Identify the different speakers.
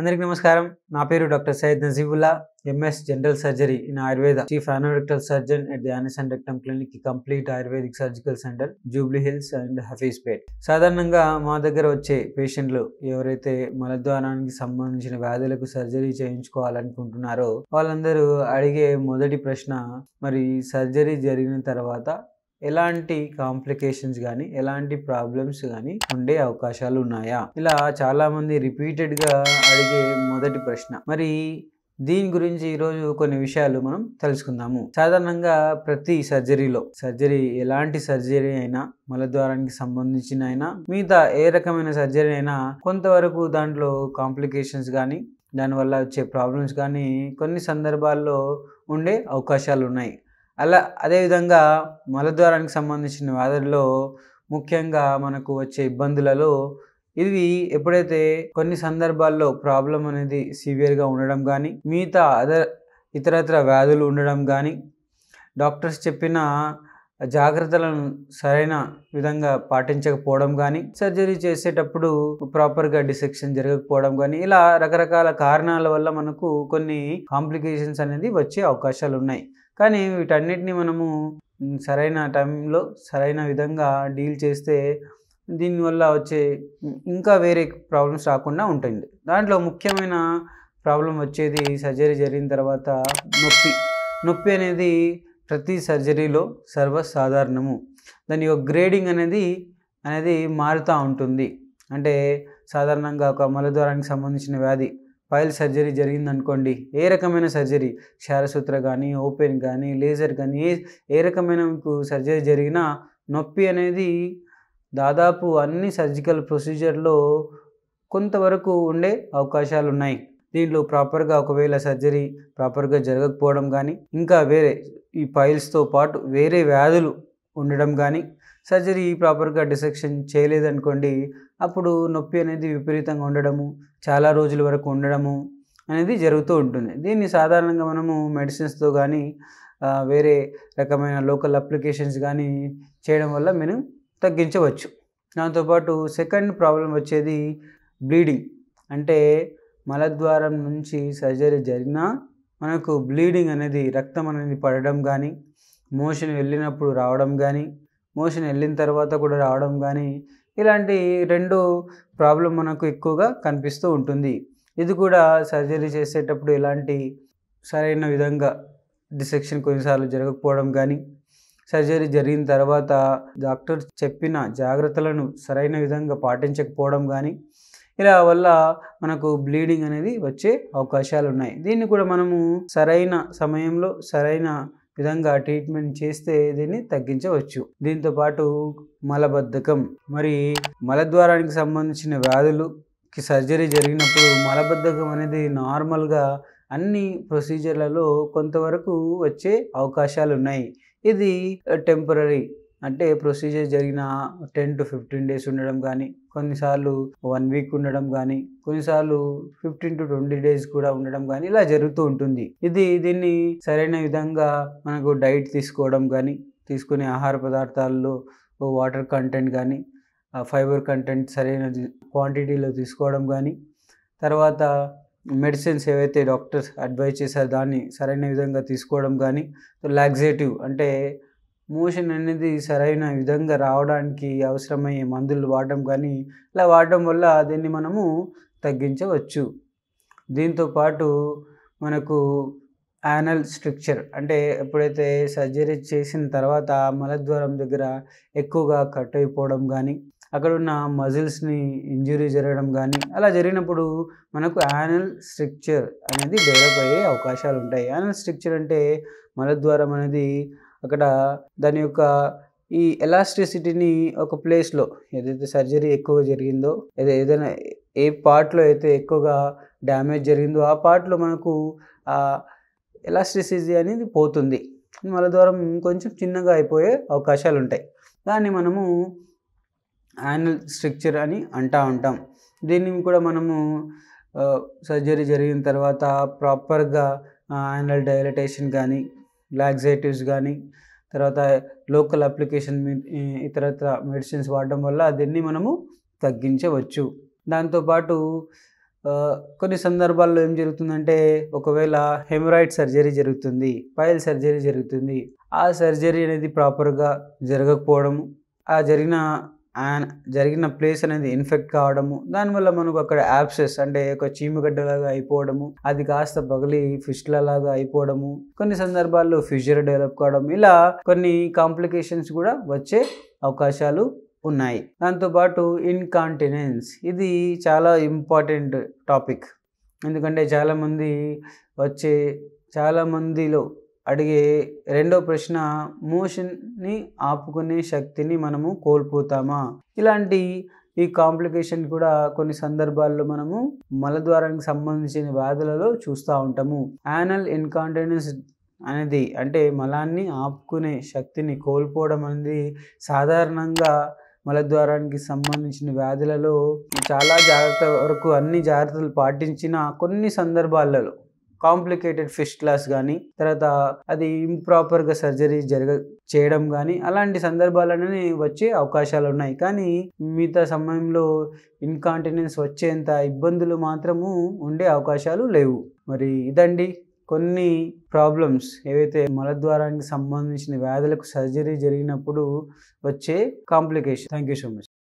Speaker 1: అందరికీ నమస్కారం నా పేరు doctor Syed Najibullah MS general surgery in Ayurveda chief anorectal surgeon at the anus rectum clinic complete ayurvedic surgical centre Jubilee Hills and పేట్ సాధారణంగా మా దగ్గర వచ్చే పేషెంట్లు ఎవరైతే మలద్వారానికి సంబంధించిన వ్యాధులకు సర్జరీ చేయించుకోవాలనుకుంటున్నారో వాళ్ళందరూ అడిగే మొదటి ప్రశ్న మరి సర్జరీ జరిగిన తర్వాత ఎలాంటి కాంప్లికేషన్స్ కానీ ఎలాంటి ప్రాబ్లమ్స్ కానీ ఉండే అవకాశాలు ఉన్నాయా ఇలా చాలామంది రిపీటెడ్గా అడిగే మొదటి ప్రశ్న మరి దీని గురించి ఈరోజు కొన్ని విషయాలు మనం తెలుసుకుందాము సాధారణంగా ప్రతి సర్జరీలో సర్జరీ ఎలాంటి సర్జరీ అయినా మలద్వారానికి సంబంధించిన అయినా మిగతా ఏ రకమైన సర్జరీ అయినా కొంతవరకు దాంట్లో కాంప్లికేషన్స్ కానీ దానివల్ల వచ్చే ప్రాబ్లమ్స్ కానీ కొన్ని సందర్భాల్లో ఉండే అవకాశాలు ఉన్నాయి అలా అదేవిధంగా మలద్వారానికి సంబంధించిన వ్యాధుల్లో ముఖ్యంగా మనకు వచ్చే ఇబ్బందులలో ఇవి ఎప్పుడైతే కొన్ని సందర్భాల్లో ప్రాబ్లం అనేది సివియర్గా ఉండడం కానీ మిగతా అదర్ ఇతరత్ర వ్యాధులు ఉండడం కానీ డాక్టర్స్ చెప్పిన జాగ్రత్తలను సరైన విధంగా పాటించకపోవడం కానీ సర్జరీ చేసేటప్పుడు ప్రాపర్గా డిసెక్షన్ జరగకపోవడం కానీ ఇలా రకరకాల కారణాల వల్ల మనకు కొన్ని కాంప్లికేషన్స్ అనేది వచ్చే అవకాశాలు ఉన్నాయి కానీ వీటన్నిటిని మనము సరైన టైంలో సరైన విధంగా డీల్ చేస్తే దీనివల్ల వచ్చే ఇంకా వేరే ప్రాబ్లమ్స్ రాకుండా ఉంటుంది దాంట్లో ముఖ్యమైన ప్రాబ్లం వచ్చేది సర్జరీ జరిగిన తర్వాత నొప్పి నొప్పి అనేది ప్రతి సర్జరీలో సర్వసాధారణము దాని యొక్క గ్రేడింగ్ అనేది అనేది మారుతూ ఉంటుంది అంటే సాధారణంగా ఒక మలద్వారానికి సంబంధించిన వ్యాధి పైల్ సర్జరీ జరిగిందనుకోండి ఏ రకమైన సర్జరీ క్షారసూత్ర కానీ ఓపెన్ కానీ లేజర్ కానీ ఏ ఏ రకమైన మీకు సర్జరీ జరిగినా నొప్పి అనేది దాదాపు అన్ని సర్జికల్ ప్రొసీజర్లో కొంతవరకు ఉండే అవకాశాలు ఉన్నాయి దీంట్లో ప్రాపర్గా ఒకవేళ సర్జరీ ప్రాపర్గా జరగకపోవడం కానీ ఇంకా వేరే ఈ పైల్స్తో పాటు వేరే వ్యాధులు ఉండడం కానీ సర్జరీ ప్రాపర్గా డిసెక్షన్ చేయలేదనుకోండి అప్పుడు నొప్పి అనేది విపరీతంగా ఉండడము చాలా రోజుల వరకు ఉండడము అనేది జరుగుతూ ఉంటుంది దీన్ని సాధారణంగా మనము మెడిసిన్స్తో కానీ వేరే రకమైన లోకల్ అప్లికేషన్స్ కానీ చేయడం వల్ల మీరు తగ్గించవచ్చు దాంతోపాటు సెకండ్ ప్రాబ్లం వచ్చేది బ్లీడింగ్ అంటే మలద్వారం నుంచి సర్జరీ జరిగినా మనకు బ్లీడింగ్ అనేది రక్తం అనేది పడడం కానీ మోషన్ వెళ్ళినప్పుడు రావడం కానీ మోషన్ వెళ్ళిన తర్వాత కూడా రావడం కానీ ఇలాంటి రెండు ప్రాబ్లం మనకు ఎక్కువగా కనిపిస్తూ ఉంటుంది ఇది కూడా సర్జరీ చేసేటప్పుడు ఎలాంటి సరైన విధంగా డిసెక్షన్ కొన్నిసార్లు జరగకపోవడం కానీ సర్జరీ జరిగిన తర్వాత డాక్టర్ చెప్పిన జాగ్రత్తలను సరైన విధంగా పాటించకపోవడం కానీ ఇలా వల్ల మనకు బ్లీడింగ్ అనేది వచ్చే అవకాశాలు ఉన్నాయి దీన్ని కూడా మనము సరైన సమయంలో సరైన విధంగా ట్రీట్మెంట్ చేస్తే దీన్ని తగ్గించవచ్చు దీంతో పాటు మలబద్ధకం మరి మలద్వారానికి సంబంధించిన వ్యాధులుకి సర్జరీ జరిగినప్పుడు మలబద్ధకం అనేది నార్మల్గా అన్ని ప్రొసీజర్లలో కొంతవరకు వచ్చే అవకాశాలు ఉన్నాయి ఇది టెంపరీ అంటే ప్రొసీజర్ జరిగిన టెన్ టు ఫిఫ్టీన్ డేస్ ఉండడం కానీ కొన్నిసార్లు వన్ వీక్ ఉండడం కానీ కొన్నిసార్లు ఫిఫ్టీన్ టు ట్వంటీ డేస్ కూడా ఉండడం కానీ ఇలా జరుగుతూ ఉంటుంది ఇది దీన్ని సరైన విధంగా మనకు డైట్ తీసుకోవడం కానీ తీసుకునే ఆహార పదార్థాల్లో వాటర్ కంటెంట్ కానీ ఫైబర్ కంటెంట్ సరైన క్వాంటిటీలో తీసుకోవడం కానీ తర్వాత మెడిసిన్స్ ఏవైతే డాక్టర్స్ అడ్వైజ్ చేశారో దాన్ని సరైన విధంగా తీసుకోవడం కానీ లాక్సేటివ్ అంటే మోషన్ అనేది సరైన విధంగా రావడానికి అవసరమయ్యే మందులు వాడడం కానీ ఇలా వాడడం వల్ల దీన్ని మనము తగ్గించవచ్చు దీంతోపాటు మనకు యానల్ స్ట్రక్చర్ అంటే ఎప్పుడైతే సర్జరీ చేసిన తర్వాత మలద్వారం దగ్గర ఎక్కువగా కట్ అయిపోవడం కానీ అక్కడ ఉన్న మజిల్స్ని ఇంజురీ జరగడం కానీ అలా జరిగినప్పుడు మనకు యానల్ స్ట్రక్చర్ అనేది డెవలప్ అయ్యే అవకాశాలు ఉంటాయి యానల్ స్ట్రక్చర్ అంటే మలద్వారం అనేది అక్కడ దాని యొక్క ఈ ఎలాస్టిసిటీని ఒక ప్లేస్లో ఏదైతే సర్జరీ ఎక్కువగా జరిగిందో ఏదో ఏదైనా ఏ పార్ట్లో అయితే ఎక్కువగా డ్యామేజ్ జరిగిందో ఆ పార్ట్లో మనకు ఆ ఎలాస్టిసిటీ అనేది పోతుంది వాళ్ళ ద్వారా కొంచెం చిన్నగా అయిపోయే అవకాశాలు ఉంటాయి దాన్ని మనము యానల్ స్ట్రక్చర్ అని అంటా ఉంటాం దీన్ని కూడా మనము సర్జరీ జరిగిన తర్వాత ప్రాపర్గా యానల్ డైలటేషన్ కానీ లాక్సేటివ్స్ కానీ తర్వాత లోకల్ అప్లికేషన్ ఇతర ఇతర మెడిసిన్స్ వాడడం వల్ల దీన్ని మనము తగ్గించవచ్చు దాంతోపాటు కొన్ని సందర్భాల్లో ఏం జరుగుతుందంటే ఒకవేళ హెమరాయిడ్ సర్జరీ జరుగుతుంది పైల్ సర్జరీ జరుగుతుంది ఆ సర్జరీ అనేది ప్రాపర్గా జరగకపోవడము ఆ జరిగిన జరిగిన ప్లేస్ అనేది ఇన్ఫెక్ట్ కావడము దానివల్ల మనకు అక్కడ యాప్సెస్ అంటే ఒక చీమగడ్డలాగా అయిపోవడము అది కాస్త పగిలి లాగా అయిపోవడము కొన్ని సందర్భాల్లో ఫ్యూచర్ డెవలప్ కావడం ఇలా కొన్ని కాంప్లికేషన్స్ కూడా వచ్చే అవకాశాలు ఉన్నాయి దాంతోపాటు ఇన్కాంటినెన్స్ ఇది చాలా ఇంపార్టెంట్ టాపిక్ ఎందుకంటే చాలామంది వచ్చే చాలామందిలో అడిగే రెండో ప్రశ్న మోషన్ని ఆపుకునే శక్తిని మనము కోల్పోతామా ఇలాంటి ఈ కాంప్లికేషన్ కూడా కొన్ని సందర్భాల్లో మనము మలద్వారానికి సంబంధించిన వ్యాధులలో చూస్తూ ఉంటాము యానల్ ఇన్కాంటినెన్స్ అనేది అంటే మలాన్ని ఆపుకునే శక్తిని కోల్పోవడం అనేది సాధారణంగా మలద్వారానికి సంబంధించిన వ్యాధులలో చాలా జాగ్రత్త వరకు అన్ని జాగ్రత్తలు పాటించిన కొన్ని సందర్భాలలో కాంప్లికేటెడ్ క్లాస్ కానీ తర్వాత అది ఇంప్రాపర్గా సర్జరీ జరగ చేయడం కానీ అలాంటి సందర్భాలనే వచ్చే అవకాశాలు ఉన్నాయి కానీ మిగతా సమయంలో ఇన్కాంటినెన్స్ వచ్చేంత ఇబ్బందులు మాత్రము ఉండే అవకాశాలు లేవు మరి ఇదండి కొన్ని ప్రాబ్లమ్స్ ఏవైతే మలద్వారానికి సంబంధించిన వ్యాధులకు సర్జరీ జరిగినప్పుడు వచ్చే complication thank you so much